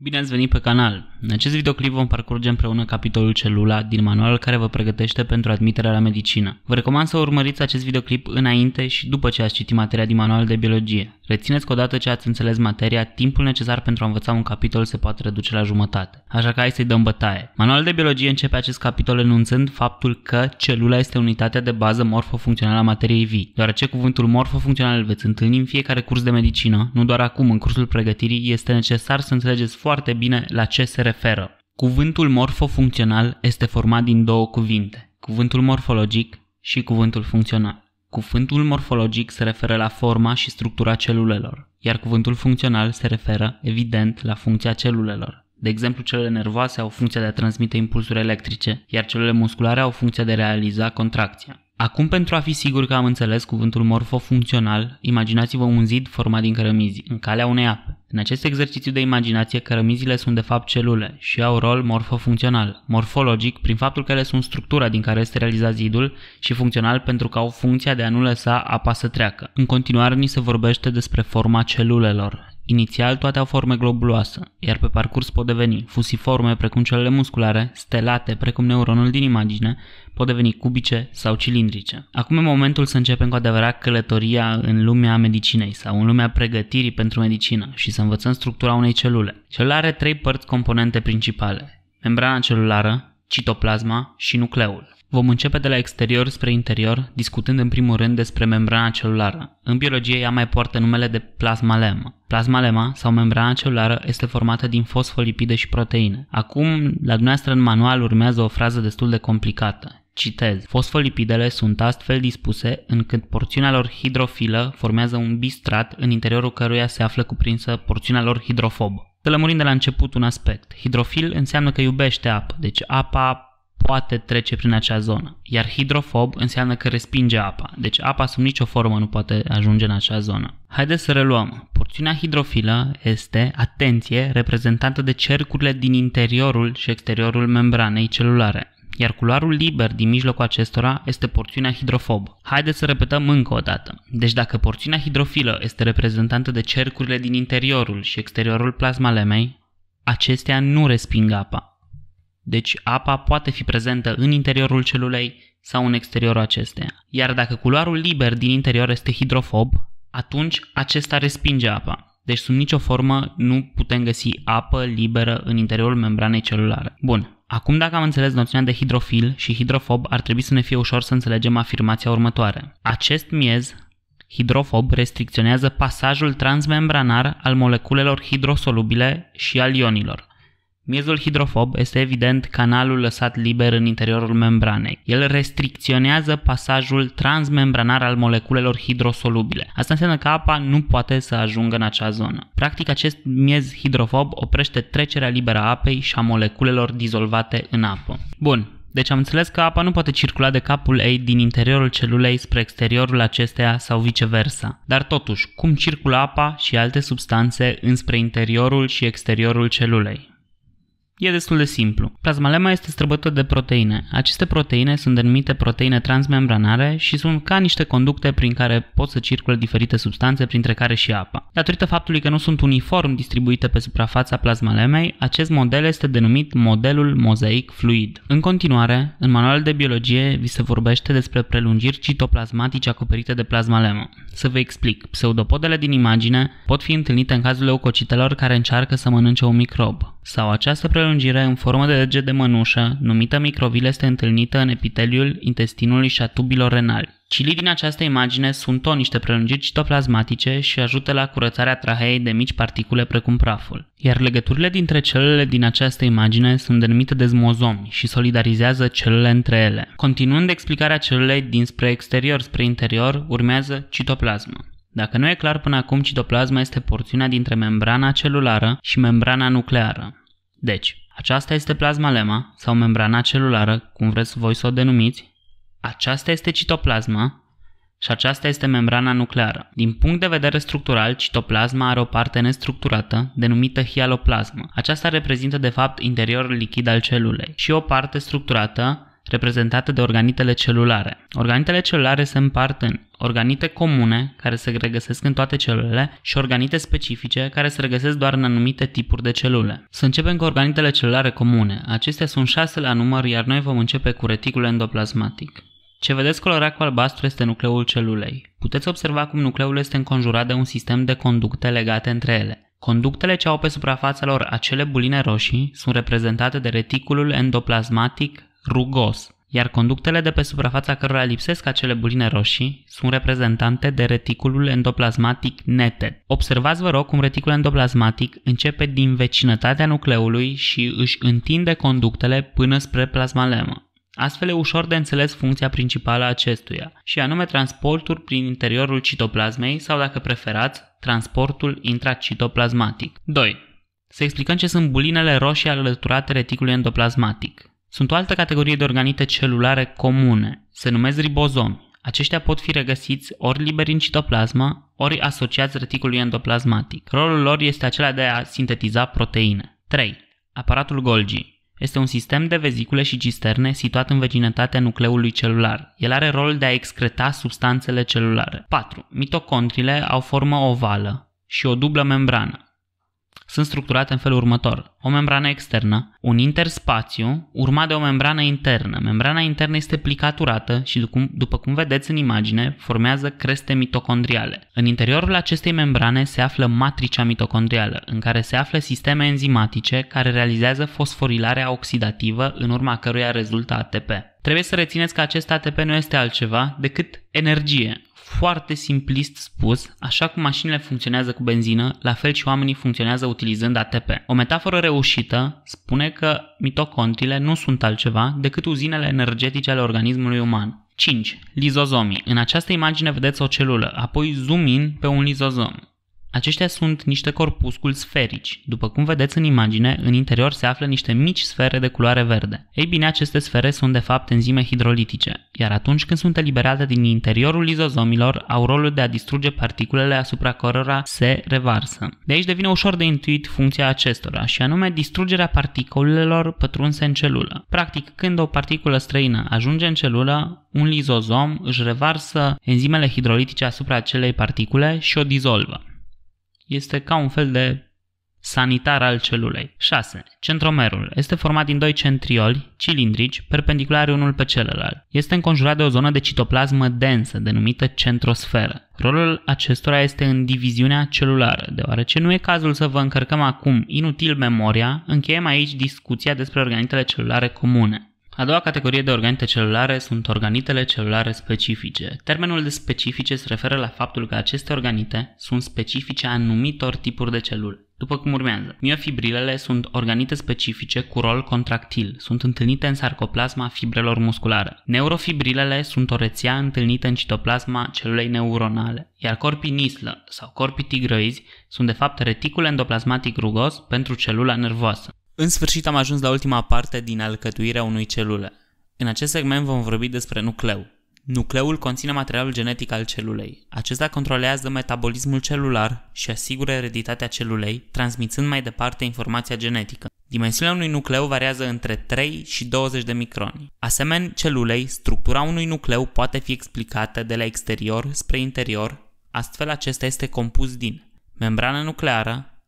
Bine ați venit pe canal! În acest videoclip vom parcurge împreună capitolul Celula din manualul care vă pregătește pentru admiterea la medicină. Vă recomand să urmăriți acest videoclip înainte și după ce ați citit materia din manual de biologie. Rețineți că odată ce ați înțeles materia, timpul necesar pentru a învăța un capitol se poate reduce la jumătate. Așa că hai să-i dăm bătaie. Manualul de biologie începe acest capitol enunțând faptul că celula este unitatea de bază morfofuncțională a materiei vii, deoarece cuvântul morfofuncțional îl veți întâlni în fiecare curs de medicină, nu doar acum în cursul pregătirii, este necesar să înțelegeți foarte bine la ce se referă. Cuvântul morfofuncțional este format din două cuvinte, cuvântul morfologic și cuvântul funcțional. Cuvântul morfologic se referă la forma și structura celulelor, iar cuvântul funcțional se referă, evident, la funcția celulelor. De exemplu, celele nervoase au funcția de a transmite impulsuri electrice, iar celele musculare au funcția de a realiza contracția. Acum, pentru a fi sigur că am înțeles cuvântul morfofuncțional, imaginați-vă un zid format din cărămizi, în calea unei ape. În acest exercițiu de imaginație, cărămizile sunt de fapt celule și au rol morfofuncțional, morfologic prin faptul că ele sunt structura din care este realizat zidul și funcțional pentru că au funcția de a nu lăsa apa să treacă. În continuare ni se vorbește despre forma celulelor, Inițial toate au forme globuloasă, iar pe parcurs pot deveni fusiforme precum celele musculare, stelate precum neuronul din imagine, pot deveni cubice sau cilindrice. Acum e momentul să începem cu adevărat călătoria în lumea medicinei sau în lumea pregătirii pentru medicină și să învățăm structura unei celule. Celula are trei părți componente principale, membrana celulară, citoplasma și nucleul. Vom începe de la exterior spre interior, discutând în primul rând despre membrana celulară. În biologie ea mai poartă numele de plasmalem. Plasmalema sau membrana celulară este formată din fosfolipide și proteine. Acum, la dumneavoastră în manual urmează o frază destul de complicată. Citez. Fosfolipidele sunt astfel dispuse încât porțiunea lor hidrofilă formează un bistrat în interiorul căruia se află cuprinsă porțiunea lor hidrofobă. Să lămurim de la început un aspect. Hidrofil înseamnă că iubește apă, deci apa poate trece prin acea zonă. Iar hidrofob înseamnă că respinge apa, deci apa sub nicio formă nu poate ajunge în acea zonă. Haideți să reluăm. Porțiunea hidrofilă este, atenție, reprezentată de cercurile din interiorul și exteriorul membranei celulare, iar culoarul liber din mijlocul acestora este porțiunea hidrofob. Haideți să repetăm încă o dată. Deci dacă porțiunea hidrofilă este reprezentată de cercurile din interiorul și exteriorul plasmalemei, acestea nu resping apa, deci apa poate fi prezentă în interiorul celulei sau în exteriorul acesteia. Iar dacă culoarul liber din interior este hidrofob, atunci acesta respinge apa. Deci sub nicio formă nu putem găsi apă liberă în interiorul membranei celulare. Bun, acum dacă am înțeles noțiunea de hidrofil și hidrofob, ar trebui să ne fie ușor să înțelegem afirmația următoare. Acest miez hidrofob restricționează pasajul transmembranar al moleculelor hidrosolubile și al ionilor. Miezul hidrofob este evident canalul lăsat liber în interiorul membranei. El restricționează pasajul transmembranar al moleculelor hidrosolubile. Asta înseamnă că apa nu poate să ajungă în acea zonă. Practic, acest miez hidrofob oprește trecerea liberă a apei și a moleculelor dizolvate în apă. Bun, deci am înțeles că apa nu poate circula de capul ei din interiorul celulei spre exteriorul acesteia sau viceversa. Dar totuși, cum circulă apa și alte substanțe înspre interiorul și exteriorul celulei? E destul de simplu. Plasmalema este străbătută de proteine. Aceste proteine sunt denumite proteine transmembranare și sunt ca niște conducte prin care pot să circule diferite substanțe, printre care și apa. Datorită faptului că nu sunt uniform distribuite pe suprafața plasmalemei, acest model este denumit modelul mozaic fluid. În continuare, în manualul de biologie vi se vorbește despre prelungiri citoplasmatice acoperite de plasmalemă. Să vă explic. Pseudopodele din imagine pot fi întâlnite în cazul leucocitelor care încearcă să mănânce un microb sau această prelungire în formă de dege de mănușă, numită microvile, este întâlnită în epiteliul intestinului și a tubilor renali. Cilii din această imagine sunt o niște prelungiri citoplasmatice și ajută la curățarea traheei de mici particule precum praful. Iar legăturile dintre celulele din această imagine sunt denumite dezmozomi și solidarizează celulele între ele. Continuând explicarea celulei dinspre exterior spre interior, urmează citoplasmă. Dacă nu e clar până acum, citoplasma este porțiunea dintre membrana celulară și membrana nucleară. Deci, aceasta este plasmalema sau membrana celulară, cum vreți voi să o denumiți, aceasta este citoplasma și aceasta este membrana nucleară. Din punct de vedere structural, citoplasma are o parte nestructurată, denumită hialoplasmă. Aceasta reprezintă de fapt interiorul lichid al celulei și o parte structurată, reprezentată de organitele celulare. Organitele celulare se împart în organite comune, care se regăsesc în toate celulele, și organite specifice, care se regăsesc doar în anumite tipuri de celule. Să începem cu organitele celulare comune. Acestea sunt șase la număr, iar noi vom începe cu reticul endoplasmatic. Ce vedeți colorat cu albastru este nucleul celulei. Puteți observa cum nucleul este înconjurat de un sistem de conducte legate între ele. Conductele ce au pe suprafața lor acele buline roșii sunt reprezentate de reticulul endoplasmatic rugos, iar conductele de pe suprafața cărora lipsesc acele buline roșii sunt reprezentante de reticulul endoplasmatic neted. Observați, vă rog, cum reticulul endoplasmatic începe din vecinătatea nucleului și își întinde conductele până spre plasmalemă. Astfel e ușor de înțeles funcția principală a acestuia, și anume transportul prin interiorul citoplasmei sau, dacă preferați, transportul intracitoplasmatic. 2. Să explicăm ce sunt bulinele roșii alăturate reticului endoplasmatic. Sunt o altă categorie de organite celulare comune, se numesc ribozomi. Aceștia pot fi regăsiți ori liberi în citoplasmă, ori asociați reticului endoplasmatic. Rolul lor este acela de a sintetiza proteine. 3. Aparatul Golgi este un sistem de vezicule și cisterne situat în vecinătatea nucleului celular. El are rolul de a excreta substanțele celulare. 4. Mitocondriile au formă ovală și o dublă membrană sunt structurate în felul următor. O membrană externă, un interspațiu, urmat de o membrană internă. Membrana internă este plicaturată și, după cum vedeți în imagine, formează creste mitocondriale. În interiorul acestei membrane se află matricea mitocondrială, în care se află sisteme enzimatice care realizează fosforilarea oxidativă în urma căruia rezultă ATP. Trebuie să rețineți că acest ATP nu este altceva decât energie, foarte simplist spus, așa cum mașinile funcționează cu benzină, la fel și oamenii funcționează utilizând ATP. O metaforă reușită spune că mitocondriile nu sunt altceva decât uzinele energetice ale organismului uman. 5. Lizozomii. În această imagine vedeți o celulă, apoi zoom in pe un lizozom. Aceștia sunt niște corpuscul sferici. După cum vedeți în imagine, în interior se află niște mici sfere de culoare verde. Ei bine, aceste sfere sunt de fapt enzime hidrolitice, iar atunci când sunt eliberate din interiorul izozomilor, au rolul de a distruge particulele asupra cărora se revarsă. De aici devine ușor de intuit funcția acestora, și anume distrugerea particulelor pătrunse în celulă. Practic, când o particulă străină ajunge în celulă, un lizozom își revarsă enzimele hidrolitice asupra acelei particule și o dizolvă. Este ca un fel de sanitar al celulei. 6. Centromerul este format din doi centrioli cilindrici perpendiculari unul pe celălalt. Este înconjurat de o zonă de citoplasmă densă denumită centrosferă. Rolul acestora este în diviziunea celulară, deoarece nu e cazul să vă încărcăm acum inutil memoria, încheiem aici discuția despre organitele celulare comune. A doua categorie de organite celulare sunt organitele celulare specifice. Termenul de specifice se referă la faptul că aceste organite sunt specifice anumitor tipuri de celule. După cum urmează, miofibrilele sunt organite specifice cu rol contractil, sunt întâlnite în sarcoplasma fibrelor musculare. Neurofibrilele sunt o rețea întâlnită în citoplasma celulei neuronale, iar corpii nislă sau corpii tigroizi sunt de fapt reticul endoplasmatic rugos pentru celula nervoasă. În sfârșit am ajuns la ultima parte din alcătuirea unui celule. În acest segment vom vorbi despre nucleu. Nucleul conține materialul genetic al celulei. Acesta controlează metabolismul celular și asigură ereditatea celulei, transmițând mai departe informația genetică. Dimensiunea unui nucleu variază între 3 și 20 de microni. Asemenea celulei, structura unui nucleu poate fi explicată de la exterior spre interior, astfel acesta este compus din membrană nucleară,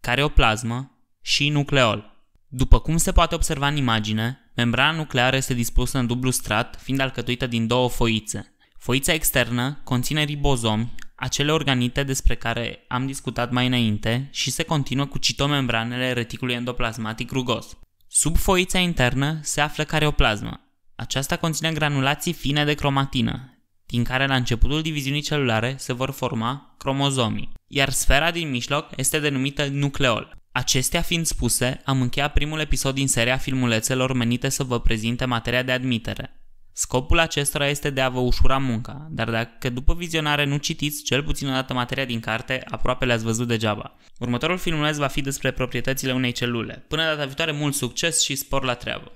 carioplasmă, și nucleol. După cum se poate observa în imagine, membrana nucleară este dispusă în dublu strat, fiind alcătuită din două foițe. Foița externă conține ribozomi, acele organite despre care am discutat mai înainte și se continuă cu citomembranele reticului endoplasmatic rugos. Sub foița internă se află carioplasmă. Aceasta conține granulații fine de cromatină, din care la începutul diviziunii celulare se vor forma cromozomii, iar sfera din mijloc este denumită nucleol. Acestea fiind spuse, am încheiat primul episod din seria filmulețelor menite să vă prezinte materia de admitere. Scopul acestora este de a vă ușura munca, dar dacă după vizionare nu citiți cel puțin o dată materia din carte, aproape le-ați văzut degeaba. Următorul filmuleț va fi despre proprietățile unei celule. Până data viitoare, mult succes și spor la treabă!